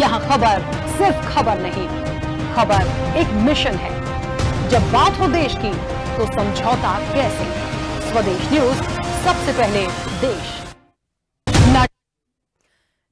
यहाँ खबर सिर्फ खबर नहीं खबर एक मिशन है जब बात हो देश की तो समझौता कैसे स्वदेश न्यूज सबसे पहले देश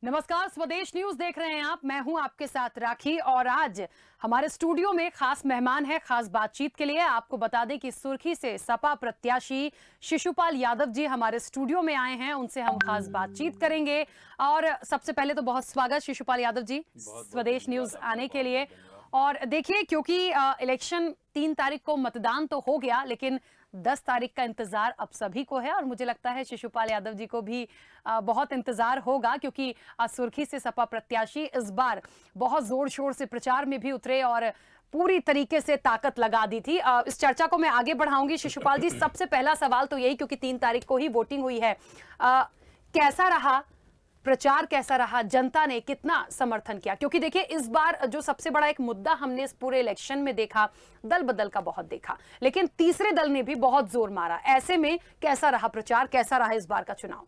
नमस्कार स्वदेश न्यूज देख रहे हैं आप मैं हूं आपके साथ राखी और आज हमारे स्टूडियो में खास मेहमान है खास बातचीत के लिए आपको बता दें कि सुर्खी से सपा प्रत्याशी शिशुपाल यादव जी हमारे स्टूडियो में आए हैं उनसे हम खास बातचीत करेंगे और सबसे पहले तो बहुत स्वागत शिशुपाल यादव जी बहुत, स्वदेश बहुत, न्यूज आने के लिए और देखिए क्योंकि इलेक्शन तीन तारीख को मतदान तो हो गया लेकिन दस तारीख का इंतज़ार अब सभी को है और मुझे लगता है शिशुपाल यादव जी को भी बहुत इंतज़ार होगा क्योंकि सुर्खी से सपा प्रत्याशी इस बार बहुत ज़ोर शोर से प्रचार में भी उतरे और पूरी तरीके से ताकत लगा दी थी इस चर्चा को मैं आगे बढ़ाऊंगी शिशुपाल जी सबसे पहला सवाल तो यही क्योंकि तीन तारीख को ही वोटिंग हुई है कैसा रहा प्रचार कैसा रहा जनता ने कितना समर्थन किया क्योंकि देखिए इस बार जो सबसे बड़ा एक मुद्दा हमने इस पूरे इलेक्शन में देखा दल बदल का बहुत देखा लेकिन तीसरे दल ने भी बहुत जोर मारा ऐसे में कैसा रहा प्रचार कैसा रहा इस बार का चुनाव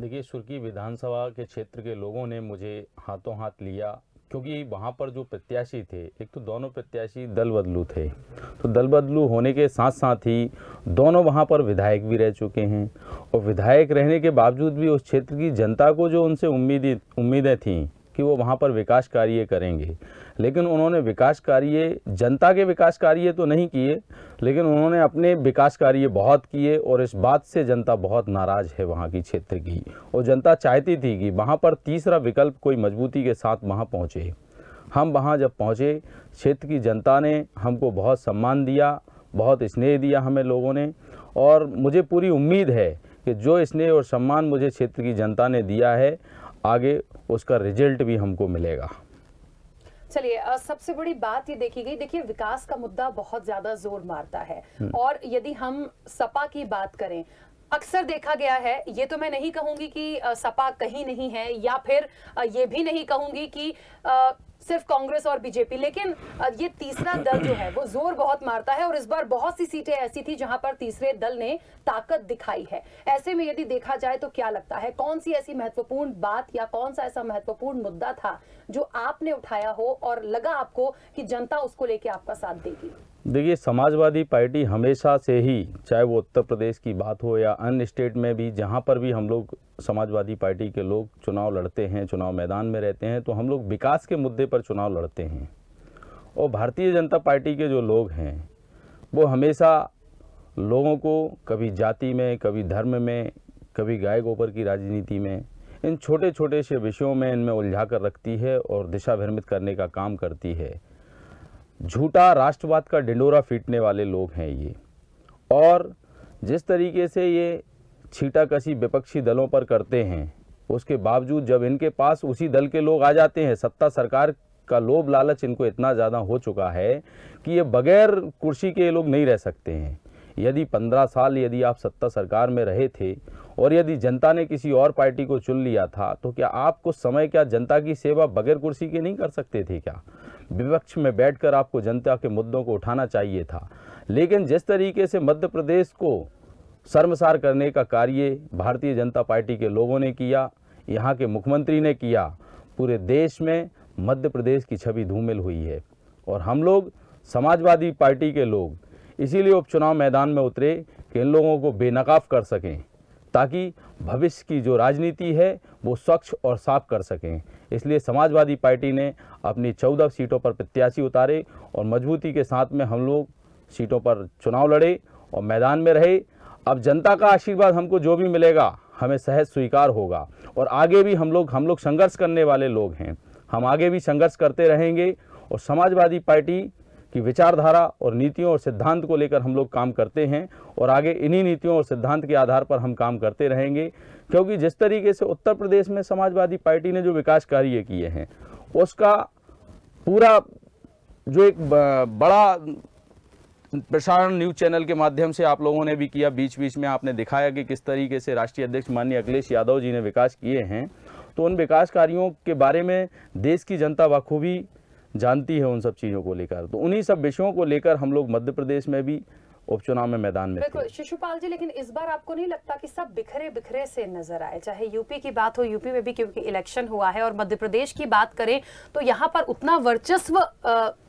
देखिए सुर्खी विधानसभा के क्षेत्र के लोगों ने मुझे हाथों हाथ लिया क्योंकि वहाँ पर जो प्रत्याशी थे एक तो दोनों प्रत्याशी दल बदलू थे तो दल बदलू होने के साथ साथ ही दोनों वहाँ पर विधायक भी रह चुके हैं और विधायक रहने के बावजूद भी उस क्षेत्र की जनता को जो उनसे उम्मीदें उम्मीदें थीं कि वो वहाँ पर विकास कार्य करेंगे लेकिन उन्होंने विकास कार्य जनता के विकास कार्य तो नहीं किए लेकिन उन्होंने अपने विकास कार्य बहुत किए और इस बात से जनता बहुत नाराज़ है वहाँ की क्षेत्र की और जनता चाहती थी कि वहाँ पर तीसरा विकल्प कोई मजबूती के साथ वहाँ पहुँचे हम वहाँ जब पहुँचे क्षेत्र की जनता ने हमको बहुत सम्मान दिया बहुत स्नेह दिया हमें लोगों ने और मुझे पूरी उम्मीद है कि जो स्नेह और सम्मान मुझे क्षेत्र की जनता ने दिया है आगे उसका रिजल्ट भी हमको मिलेगा चलिए सबसे बड़ी बात ये देखी गई देखिए विकास का मुद्दा बहुत ज्यादा जोर मारता है हम्म। और यदि हम सपा की बात करें अक्सर देखा गया है ये तो मैं नहीं कहूंगी कि सपा कहीं नहीं है या फिर ये भी नहीं कहूंगी कि सिर्फ कांग्रेस और बीजेपी लेकिन ये तीसरा दल जो है वो जोर बहुत मारता है और इस बार बहुत सी सीटें ऐसी थी जहां पर तीसरे दल ने ताकत दिखाई है ऐसे में यदि देखा जाए तो क्या लगता है कौन सी ऐसी महत्वपूर्ण बात या कौन सा ऐसा महत्वपूर्ण मुद्दा था जो आपने उठाया हो और लगा आपको कि जनता उसको लेके आपका साथ देगी देखिए समाजवादी पार्टी हमेशा से ही चाहे वो उत्तर प्रदेश की बात हो या अन्य स्टेट में भी जहाँ पर भी हम लोग समाजवादी पार्टी के लोग चुनाव लड़ते हैं चुनाव मैदान में रहते हैं तो हम लोग विकास के मुद्दे पर चुनाव लड़ते हैं और भारतीय जनता पार्टी के जो लोग हैं वो हमेशा लोगों को कभी जाति में कभी धर्म में कभी गाय गोबर की राजनीति में इन छोटे छोटे से विषयों में इनमें उलझा कर रखती है और दिशा भ्रमित करने का काम करती है झूठा राष्ट्रवाद का डिंडोरा फीटने वाले लोग हैं ये और जिस तरीके से ये छीटाकसी विपक्षी दलों पर करते हैं उसके बावजूद जब इनके पास उसी दल के लोग आ जाते हैं सत्ता सरकार का लोभ लालच इनको इतना ज़्यादा हो चुका है कि ये बगैर कुर्सी के लोग नहीं रह सकते हैं यदि पंद्रह साल यदि आप सत्ता सरकार में रहे थे और यदि जनता ने किसी और पार्टी को चुन लिया था तो क्या आप कुछ समय क्या जनता की सेवा बगैर कुर्सी के नहीं कर सकते थे क्या विपक्ष में बैठकर आपको जनता के मुद्दों को उठाना चाहिए था लेकिन जिस तरीके से मध्य प्रदेश को शर्मसार करने का कार्य भारतीय जनता पार्टी के लोगों ने किया यहाँ के मुख्यमंत्री ने किया पूरे देश में मध्य प्रदेश की छवि धूमिल हुई है और हम लोग समाजवादी पार्टी के लोग इसीलिए उपचुनाव मैदान में उतरे कि इन लोगों को बेनकाब कर सकें ताकि भविष्य की जो राजनीति है वो स्वच्छ और साफ कर सकें इसलिए समाजवादी पार्टी ने अपनी चौदह सीटों पर प्रत्याशी उतारे और मजबूती के साथ में हम लोग सीटों पर चुनाव लड़े और मैदान में रहे अब जनता का आशीर्वाद हमको जो भी मिलेगा हमें सहज स्वीकार होगा और आगे भी हम लोग हम लोग संघर्ष करने वाले लोग हैं हम आगे भी संघर्ष करते रहेंगे और समाजवादी पार्टी की विचारधारा और नीतियों और सिद्धांत को लेकर हम लोग काम करते हैं और आगे इन्हीं नीतियों और सिद्धांत के आधार पर हम काम करते रहेंगे क्योंकि जिस तरीके से उत्तर प्रदेश में समाजवादी पार्टी ने जो विकास कार्य किए हैं उसका पूरा जो एक बड़ा प्रसारण न्यूज़ चैनल के माध्यम से आप लोगों ने भी किया बीच बीच में आपने दिखाया कि किस तरीके से राष्ट्रीय अध्यक्ष माननीय अखिलेश यादव जी ने विकास किए हैं तो उन विकास कार्यों के बारे में देश की जनता बखूबी जानती है उन सब चीज़ों को लेकर तो उन्हीं सब विषयों को लेकर हम लोग मध्य प्रदेश में भी उपचुनाव में मैदान में बिल्कुल शिशुपाल जी लेकिन इस बार आपको नहीं लगता कि सब बिखरे बिखरे से नजर आए चाहे यूपी की बात हो यूपी में भी क्योंकि इलेक्शन हुआ है और मध्य प्रदेश की बात करें तो यहाँ पर उतना वर्चस्व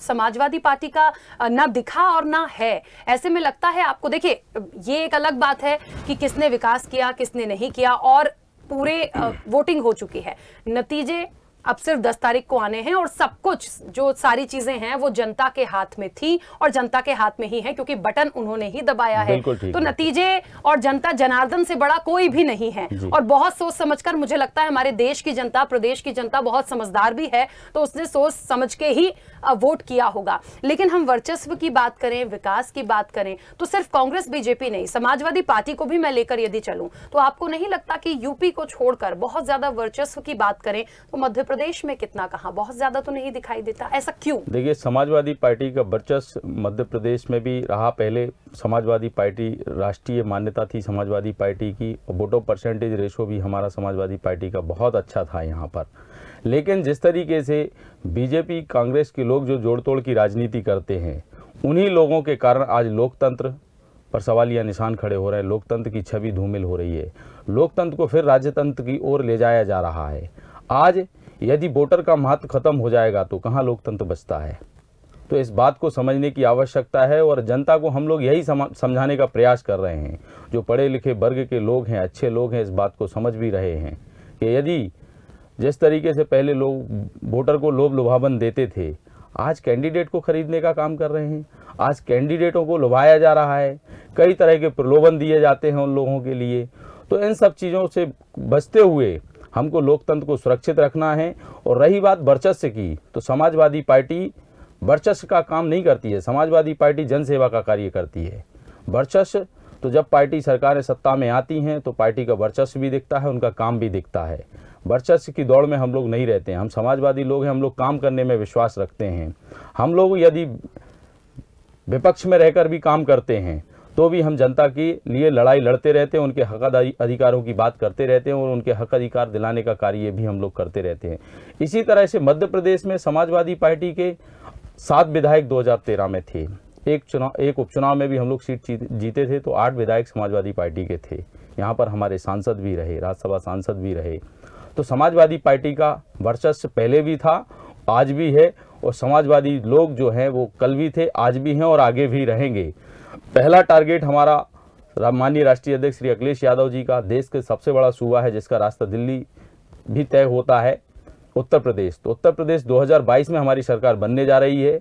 समाजवादी पार्टी का न ना दिखा और ना है ऐसे में लगता है आपको देखिए ये एक अलग बात है कि किसने विकास किया किसने नहीं किया और पूरे वोटिंग हो चुकी है नतीजे अब सिर्फ दस तारीख को आने हैं और सब कुछ जो सारी चीजें हैं वो जनता के हाथ में थी और जनता के हाथ में ही है क्योंकि बटन उन्होंने ही दबाया है तो नतीजे और जनता जनार्दन से बड़ा कोई भी नहीं है और बहुत सोच समझकर मुझे लगता है हमारे देश की जनता प्रदेश की जनता बहुत समझदार भी है तो उसने सोच समझ के ही वोट किया होगा लेकिन हम वर्चस्व की बात करें विकास की बात करें तो सिर्फ कांग्रेस बीजेपी नहीं समाजवादी पार्टी को भी मैं लेकर यदि चलूं तो आपको नहीं लगता कि यूपी को छोड़कर बहुत ज्यादा वर्चस्व की बात करें तो मध्य प्रदेश में कितना कहा बहुत ज्यादा तो नहीं दिखाई देता ऐसा क्यों देखिए समाजवादी पार्टी का वर्चस्व मध्य प्रदेश में भी रहा पहले समाजवादी पार्टी राष्ट्रीय मान्यता थी समाजवादी पार्टी की और वोटो परसेंटेज रेशो भी हमारा समाजवादी पार्टी का बहुत अच्छा था यहाँ पर लेकिन जिस तरीके से बीजेपी कांग्रेस के लोग जो जोड़ तोड़ की राजनीति करते हैं उन्हीं लोगों के कारण आज लोकतंत्र पर या निशान खड़े हो रहे हैं लोकतंत्र की छवि धूमिल हो रही है लोकतंत्र को फिर राज्यतंत्र की ओर ले जाया जा रहा है आज यदि वोटर का महत्व खत्म हो जाएगा तो कहाँ लोकतंत्र बचता है तो इस बात को समझने की आवश्यकता है और जनता को हम लोग यही समझाने का प्रयास कर रहे हैं जो पढ़े लिखे वर्ग के लोग हैं अच्छे लोग हैं इस बात को समझ भी रहे हैं कि यदि जिस तरीके से पहले लोग वोटर को लोभ लुभावन देते थे आज कैंडिडेट को खरीदने का काम कर रहे हैं आज कैंडिडेटों को लुभाया जा रहा है कई तरह के प्रलोभन दिए जाते हैं उन लोगों के लिए तो इन सब चीज़ों से बचते हुए हमको लोकतंत्र को सुरक्षित रखना है और रही बात वर्चस्व की तो समाजवादी पार्टी वर्चस्व का काम नहीं करती है समाजवादी पार्टी जनसेवा का कार्य करती है वर्चस्व तो जब पार्टी सरकारें सत्ता में आती हैं तो पार्टी का वर्चस्व भी दिखता है उनका काम भी दिखता है वर्चस्व की दौड़ में हम लोग नहीं रहते हैं हम समाजवादी लोग हैं हम लोग काम करने में विश्वास रखते हैं हम लोग यदि विपक्ष में रहकर भी काम करते हैं तो भी हम जनता के लिए लड़ाई लड़ते रहते हैं उनके हक अधिकारों की बात करते रहते हैं और उनके हक अधिकार दिलाने का कार्य भी हम लोग करते रहते हैं इसी तरह से मध्य प्रदेश में समाजवादी पार्टी के सात विधायक 2013 में थे एक चुनाव एक उपचुनाव में भी हम लोग सीट जीते थे तो आठ विधायक समाजवादी पार्टी के थे यहाँ पर हमारे सांसद भी रहे राज्यसभा सांसद भी रहे तो समाजवादी पार्टी का वर्चस्व पहले भी था आज भी है और समाजवादी लोग जो हैं वो कल भी थे आज भी हैं और आगे भी रहेंगे पहला टारगेट हमारा माननीय राष्ट्रीय अध्यक्ष श्री अखिलेश यादव जी का देश के सबसे बड़ा सूबा है जिसका रास्ता दिल्ली भी तय होता है उत्तर प्रदेश तो उत्तर प्रदेश 2022 में हमारी सरकार बनने जा रही है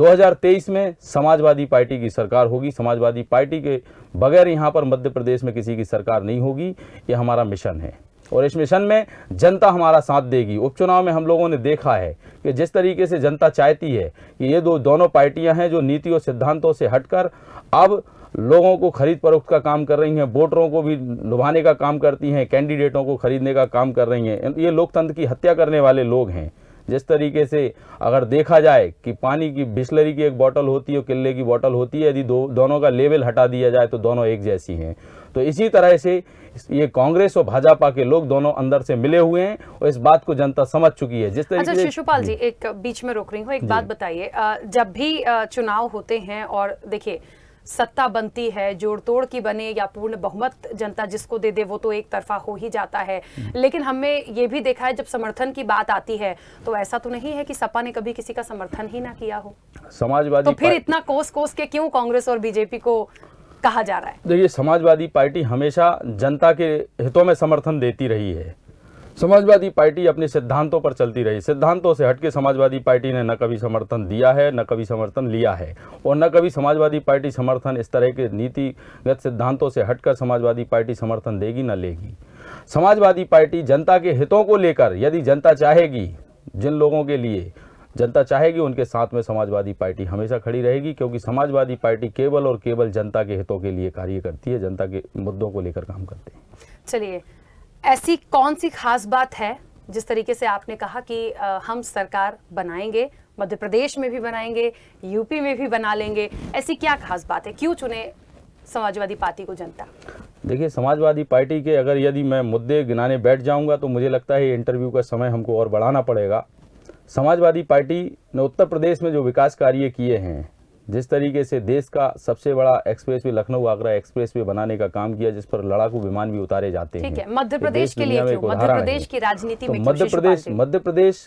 2023 में समाजवादी पार्टी की सरकार होगी समाजवादी पार्टी के बगैर यहाँ पर मध्य प्रदेश में किसी की सरकार नहीं होगी ये हमारा मिशन है और इस मिशन में जनता हमारा साथ देगी उपचुनाव में हम लोगों ने देखा है कि जिस तरीके से जनता चाहती है कि ये दो दोनों पार्टियां हैं जो नीति और सिद्धांतों से हटकर अब लोगों को खरीद परोख का काम कर रही हैं वोटरों को भी लुभाने का काम करती हैं कैंडिडेटों को खरीदने का काम कर रही हैं ये लोकतंत्र की हत्या करने वाले लोग हैं जिस तरीके से अगर देखा जाए कि पानी की बिस्लरी की एक बोतल होती है किले की बोतल होती है यदि दो दोनों का लेवल हटा दिया जाए तो दोनों एक जैसी हैं तो इसी तरह से ये कांग्रेस और भाजपा के लोग दोनों अंदर से मिले हुए हैं और इस बात को जनता समझ चुकी है जिस अच्छा, तरीके अच्छा शिशुपाल जी एक बीच में रोक रही हूँ एक बात बताइए जब भी चुनाव होते हैं और देखिए सत्ता बनती है जोड़ तोड़ की बने या पूर्ण बहुमत जनता जिसको दे दे वो तो एक तरफा हो ही जाता है हम्म। लेकिन हमने ये भी देखा है जब समर्थन की बात आती है तो ऐसा तो नहीं है कि सपा ने कभी किसी का समर्थन ही ना किया हो समाजवादी तो फिर इतना कोस कोस के क्यों कांग्रेस और बीजेपी को कहा जा रहा है देखिए समाजवादी पार्टी हमेशा जनता के हितों में समर्थन देती रही है समाजवादी पार्टी अपने सिद्धांतों पर चलती रही सिद्धांतों से हटके समाजवादी पार्टी ने न कभी समर्थन दिया है न कभी समर्थन लिया है और न कभी समाजवादी पार्टी समर्थन इस तरह के नीतिगत सिद्धांतों से हटकर समाजवादी पार्टी समर्थन देगी न लेगी समाजवादी पार्टी जनता के हितों को लेकर यदि जनता चाहेगी जिन लोगों के लिए जनता चाहेगी उनके साथ में समाजवादी पार्टी हमेशा खड़ी रहेगी क्योंकि समाजवादी पार्टी केवल और केवल जनता के हितों के लिए कार्य करती है जनता के मुद्दों को लेकर काम करती है चलिए ऐसी कौन सी खास बात है जिस तरीके से आपने कहा कि हम सरकार बनाएंगे मध्य प्रदेश में भी बनाएंगे यूपी में भी बना लेंगे ऐसी क्या खास बात है क्यों चुने समाजवादी पार्टी को जनता देखिए समाजवादी पार्टी के अगर यदि मैं मुद्दे गिनाने बैठ जाऊंगा तो मुझे लगता है इंटरव्यू का समय हमको और बढ़ाना पड़ेगा समाजवादी पार्टी ने उत्तर प्रदेश में जो विकास कार्य किए हैं जिस तरीके से देश का सबसे बड़ा expressway Lucknow Agra expressway बनाने का काम किया जिस पर लड़ाकू विमान भी उतारे जाते हैं है, मध्य प्रदेश के लिए मध्य प्रदेश की राजनीति तो में मध्य प्रदेश मध्य प्रदेश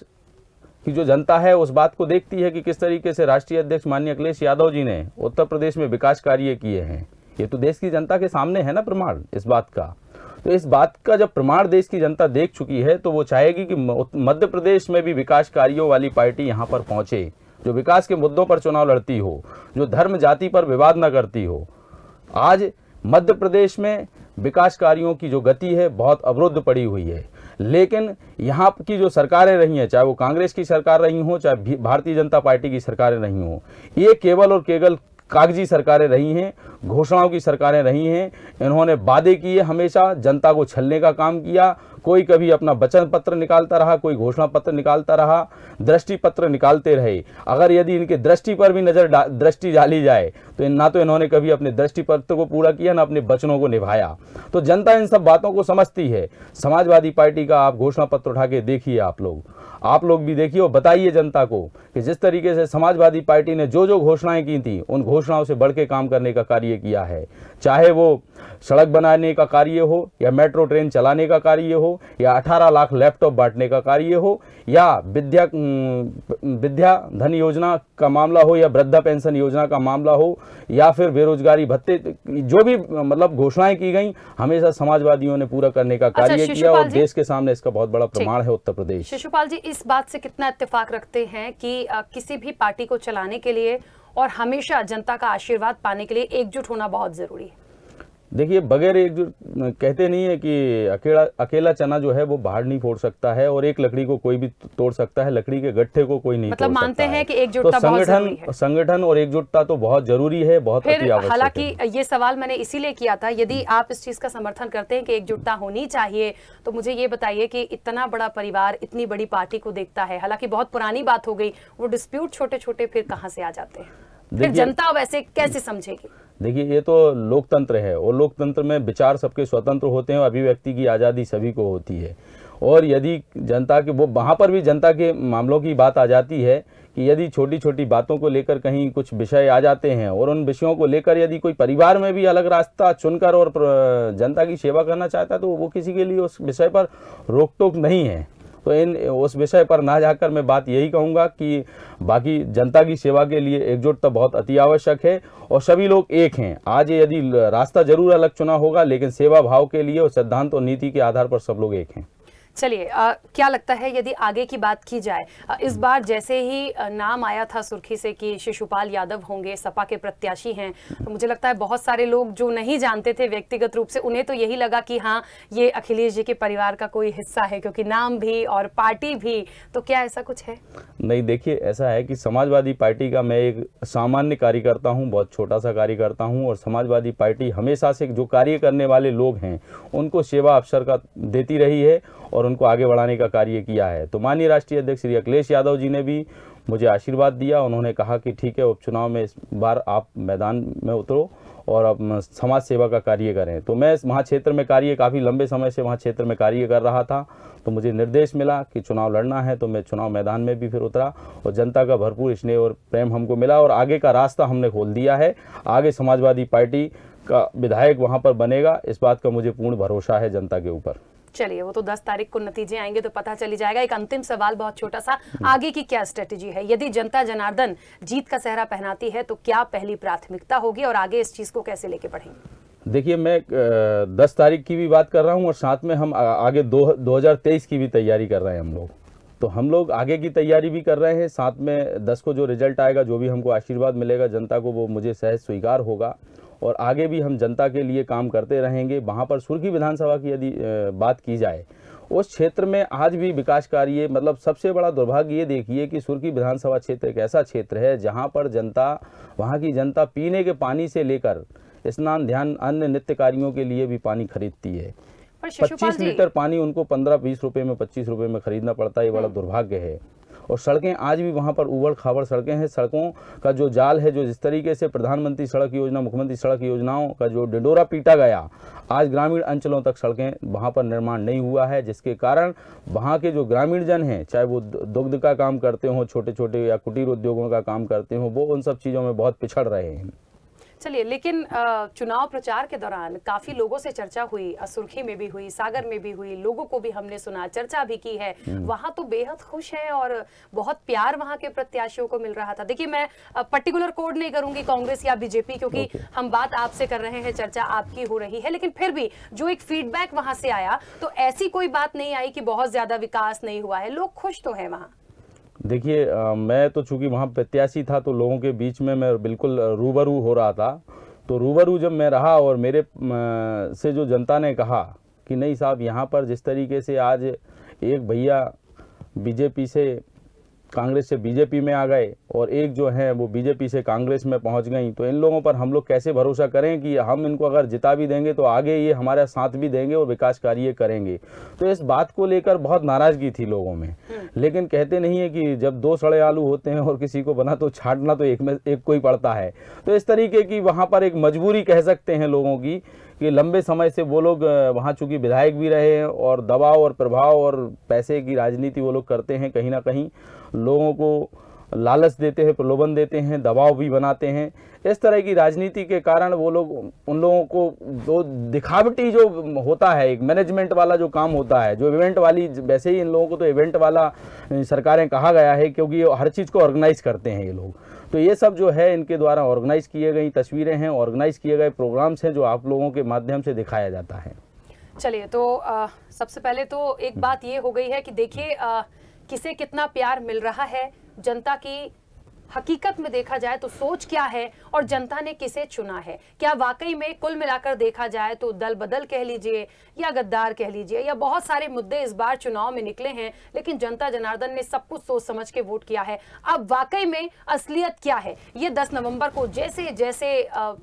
की जो जनता है उस बात को देखती है कि किस तरीके से राष्ट्रीय अध्यक्ष माननीय अखिलेश यादव जी ने उत्तर प्रदेश में विकास कार्य किए हैं ये तो देश की जनता के सामने है ना प्रमाण इस बात का तो इस बात का जब प्रमाण देश की जनता देख चुकी है तो वो चाहेगी कि मध्य प्रदेश में भी विकास कार्यों वाली पार्टी यहाँ पर पहुँचे जो विकास के मुद्दों पर चुनाव लड़ती हो जो धर्म जाति पर विवाद न करती हो आज मध्य प्रदेश में विकास कार्यों की जो गति है बहुत अवरुद्ध पड़ी हुई है लेकिन यहाँ की जो सरकारें रही हैं चाहे वो कांग्रेस की सरकार रही हो चाहे भारतीय जनता पार्टी की सरकारें रही हों ये केवल और केवल कागजी सरकारें रही हैं घोषणाओं की सरकारें रही हैं इन्होंने वादे किए हमेशा जनता को छलने का काम किया कोई कभी अपना वचन पत्र निकालता रहा कोई घोषणा पत्र निकालता रहा दृष्टि पत्र निकालते रहे अगर यदि इनके दृष्टि पर भी नज़र दृष्टि डाली जाए तो ना तो इन्होंने कभी अपने दृष्टि पत्र को पूरा किया ना अपने वचनों को निभाया तो जनता इन सब बातों को समझती है समाजवादी पार्टी का आप घोषणा पत्र उठा के देखिए आप लोग आप लोग भी देखिए और बताइए जनता को कि जिस तरीके से समाजवादी पार्टी ने जो जो घोषणाएं की थी उन घोषणाओं से बढ़ के काम करने का कार्य किया है चाहे वो सड़क बनाने का कार्य हो या मेट्रो ट्रेन चलाने का कार्य हो या 18 लाख लैपटॉप बांटने का कार्य हो या विद्या विद्या धन योजना का मामला हो या वृद्धा पेंशन योजना का मामला हो या फिर बेरोजगारी भत्ते जो भी मतलब घोषणाएं की गई हमेशा समाजवादियों ने पूरा करने का अच्छा, कार्य अच्छा, किया और देश के सामने इसका बहुत बड़ा प्रमाण है उत्तर प्रदेश शिशुपाल जी इस बात से कितना इतफाक रखते हैं कि किसी भी पार्टी को चलाने के लिए और हमेशा जनता का आशीर्वाद पाने के लिए एकजुट होना बहुत जरूरी है देखिए बगैर एक जो कहते नहीं है कि अकेला अकेला चना जो है वो बाहर नहीं फोड़ सकता है और एक लकड़ी को कोई भी तोड़ सकता है लकड़ी के गट्ठे को कोई नहीं मतलब मानते हैं कि एकजुटता तो संगठन संगठन और एकजुटता तो बहुत जरूरी है बहुत हालांकि ये सवाल मैंने इसीलिए किया था यदि आप इस चीज का समर्थन करते हैं कि एकजुटता होनी चाहिए तो मुझे ये बताइए कि इतना बड़ा परिवार इतनी बड़ी पार्टी को देखता है हालांकि बहुत पुरानी बात हो गई वो डिस्प्यूट छोटे छोटे फिर कहाँ से आ जाते हैं फिर जनता वैसे कैसे समझेगी देखिए ये तो लोकतंत्र है और लोकतंत्र में विचार सबके स्वतंत्र होते हैं और अभिव्यक्ति की आज़ादी सभी को होती है और यदि जनता के वो वहाँ पर भी जनता के मामलों की बात आ जाती है कि यदि छोटी छोटी बातों को लेकर कहीं कुछ विषय आ जाते हैं और उन विषयों को लेकर यदि कोई परिवार में भी अलग रास्ता चुनकर और जनता की सेवा करना चाहता है तो वो किसी के लिए उस विषय पर रोक टोक नहीं है तो इन उस विषय पर ना जाकर मैं बात यही कहूँगा कि बाकी जनता की सेवा के लिए एकजुटता तो बहुत अति आवश्यक है और सभी लोग एक हैं आज यदि रास्ता जरूर अलग चुना होगा लेकिन सेवा भाव के लिए और सिद्धांत और नीति के आधार पर सब लोग एक हैं चलिए क्या लगता है यदि आगे की बात की जाए आ, इस बार जैसे ही नाम आया था सुर्खी से कि शिशुपाल यादव होंगे सपा के प्रत्याशी हैं तो मुझे लगता है बहुत सारे लोग जो नहीं जानते थे व्यक्तिगत रूप से उन्हें तो यही लगा कि हाँ ये अखिलेश जी के परिवार का कोई हिस्सा है क्योंकि नाम भी और पार्टी भी तो क्या ऐसा कुछ है नहीं देखिए ऐसा है कि समाजवादी पार्टी का मैं एक सामान्य कार्यकर्ता हूँ बहुत छोटा सा कार्यकर्ता हूँ और समाजवादी पार्टी हमेशा से जो कार्य करने वाले लोग हैं उनको सेवा अवसर का देती रही है और और उनको आगे बढ़ाने का कार्य किया है तो माननीय राष्ट्रीय अध्यक्ष श्री अखिलेश यादव जी ने भी मुझे आशीर्वाद दिया उन्होंने कहा कि ठीक है उपचुनाव में इस बार आप मैदान में उतरो और अब समाज सेवा का कार्य करें तो मैं वहाँ क्षेत्र में कार्य काफ़ी लंबे समय से वहाँ क्षेत्र में कार्य कर रहा था तो मुझे निर्देश मिला कि चुनाव लड़ना है तो मैं चुनाव मैदान में भी फिर उतरा और जनता का भरपूर स्नेह और प्रेम हमको मिला और आगे का रास्ता हमने खोल दिया है आगे समाजवादी पार्टी का विधायक वहाँ पर बनेगा इस बात का मुझे पूर्ण भरोसा है जनता के ऊपर चलिए वो तो दस तारीख को नतीजे आएंगे तो पता चली जाएगा एक अंतिम सवाल बहुत छोटा सा आगे की क्या स्ट्रेटेजी है यदि जनता जनार्दन जीत का सहरा पहनाती है तो क्या पहली प्राथमिकता होगी और आगे इस चीज को कैसे लेके पढ़ेंगे देखिए मैं दस तारीख की भी बात कर रहा हूँ और साथ में हम आगे दो दो की भी तैयारी कर रहे हैं हम लोग तो हम लोग आगे की तैयारी भी कर रहे हैं साथ में दस को जो रिजल्ट आएगा जो भी हमको आशीर्वाद मिलेगा जनता को वो मुझे सहज स्वीकार होगा और आगे भी हम जनता के लिए काम करते रहेंगे वहाँ पर सुर्खी विधानसभा की यदि बात की जाए उस क्षेत्र में आज भी विकास कार्य मतलब सबसे बड़ा दुर्भाग्य ये देखिए कि सुर्खी विधानसभा क्षेत्र एक ऐसा क्षेत्र है जहाँ पर जनता वहाँ की जनता पीने के पानी से लेकर स्नान ध्यान अन्य नित्य कार्यों के लिए भी पानी खरीदती है पच्चीस लीटर पानी उनको पंद्रह बीस रुपए में पच्चीस रुपए में खरीदना पड़ता है ये बड़ा हम्म। दुर्भाग्य है और सड़कें आज भी वहाँ पर उबड़ खाबड़ सड़कें हैं सड़कों का जो जाल है जो जिस तरीके से प्रधानमंत्री सड़क योजना मुख्यमंत्री सड़क योजनाओं का जो डिडोरा पीटा गया आज ग्रामीण अंचलों तक सड़कें वहाँ पर निर्माण नहीं हुआ है जिसके कारण वहाँ के जो ग्रामीण जन हैं चाहे वो दुग्ध का काम करते हों छोटे छोटे या कुटीर उद्योगों का काम करते हों वो उन सब चीज़ों में बहुत पिछड़ रहे हैं चलिए लेकिन चुनाव प्रचार के दौरान काफी लोगों से चर्चा हुई सुर्खी में भी हुई सागर में भी हुई लोगों को भी हमने सुना चर्चा भी की है हम्म। वहां तो बेहद खुश है और बहुत प्यार वहां के प्रत्याशियों को मिल रहा था देखिए मैं पर्टिकुलर कोड नहीं करूंगी कांग्रेस या बीजेपी क्योंकि हम बात आपसे कर रहे हैं चर्चा आपकी हो रही है लेकिन फिर भी जो एक फीडबैक वहां से आया तो ऐसी कोई बात नहीं आई कि बहुत ज्यादा विकास नहीं हुआ है लोग खुश तो है वहां देखिए मैं तो चूँकि वहाँ प्रत्याशी था तो लोगों के बीच में मैं बिल्कुल रूबरू हो रहा था तो रूबरू जब मैं रहा और मेरे से जो जनता ने कहा कि नहीं साहब यहाँ पर जिस तरीके से आज एक भैया बीजेपी से कांग्रेस से बीजेपी में आ गए और एक जो है वो बीजेपी से कांग्रेस में पहुंच गई तो इन लोगों पर हम लोग कैसे भरोसा करें कि हम इनको अगर जिता भी देंगे तो आगे ये हमारा साथ भी देंगे और विकास कार्य करेंगे तो इस बात को लेकर बहुत नाराजगी थी लोगों में हम्म। लेकिन कहते नहीं है कि जब दो सड़े आलू होते हैं और किसी को बना तो छाटना तो एक में एक को ही पड़ता है तो इस तरीके की वहाँ पर एक मजबूरी कह सकते हैं लोगों की कि लंबे समय से वो लोग वहाँ चूँकि विधायक भी रहे और दबाव और प्रभाव और पैसे की राजनीति वो लोग करते हैं कहीं ना कहीं लोगों को लालच देते हैं प्रलोभन देते हैं दबाव भी बनाते हैं इस तरह की राजनीति के कारण वो लोग उन लोगों को जो दिखावटी जो होता है एक मैनेजमेंट वाला जो काम होता है जो इवेंट वाली वैसे ही इन लोगों को तो इवेंट वाला सरकारें कहा गया है क्योंकि हर चीज़ को ऑर्गेनाइज करते हैं ये लोग तो ये सब जो है इनके द्वारा ऑर्गेनाइज किए गई तस्वीरें हैं ऑर्गेनाइज किए गए प्रोग्राम्स हैं जो आप लोगों के माध्यम से दिखाया जाता है चलिए तो आ, सबसे पहले तो एक हम्म। बात ये हो गई है कि देखिए किसे कितना प्यार मिल रहा है जनता की हकीकत में देखा जाए तो सोच क्या है और जनता ने किसे चुना है क्या वाकई में कुल मिलाकर देखा जाए तो दल बदल कह लीजिए या गद्दार कह लीजिए या बहुत सारे मुद्दे इस बार चुनाव में निकले हैं लेकिन जनता जनार्दन ने सब कुछ सोच समझ के वोट किया है अब वाकई में असलियत क्या है ये दस नवंबर को जैसे जैसे आ,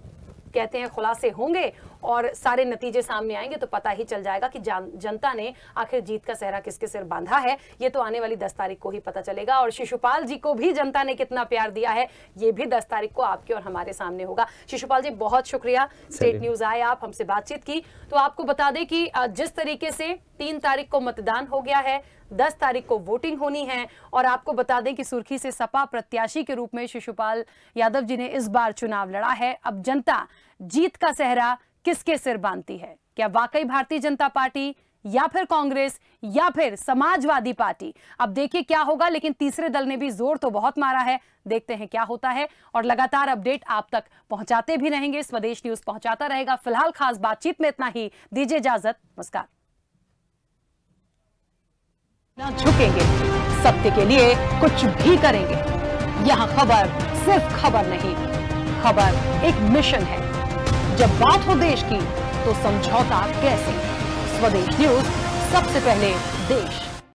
कहते हैं खुलासे होंगे और सारे नतीजे सामने आएंगे तो पता ही चल जाएगा कि जनता ने आखिर जीत का सहरा किसके सिर बांधा है ये तो आने वाली दस तारीख को ही पता चलेगा और शिशुपाल जी को भी जनता ने कितना प्यार दिया है ये भी दस तारीख को आपके और हमारे सामने होगा शिशुपाल जी बहुत शुक्रिया स्टेट न्यूज आए आप हमसे बातचीत की तो आपको बता दें कि जिस तरीके से तीन तारीख को मतदान हो गया है दस तारीख को वोटिंग होनी है और आपको बता दें कि सुर्खी से सपा प्रत्याशी के रूप में शिशुपाल यादव जी ने इस बार चुनाव लड़ा है अब जनता जीत का सहरा किसके सिर बांधती है क्या वाकई भारतीय जनता पार्टी या फिर कांग्रेस या फिर समाजवादी पार्टी अब देखिए क्या होगा लेकिन तीसरे दल ने भी जोर तो बहुत मारा है देखते हैं क्या होता है और लगातार अपडेट आप तक पहुंचाते भी रहेंगे स्वदेश न्यूज पहुंचाता रहेगा फिलहाल खास बातचीत में इतना ही दीजिए इजाजत नमस्कार ना झुकेंगे सत्य के लिए कुछ भी करेंगे यहां खबर सिर्फ खबर नहीं खबर एक मिशन है जब बात हो देश की तो समझौता कैसे स्वदेश न्यूज सबसे पहले देश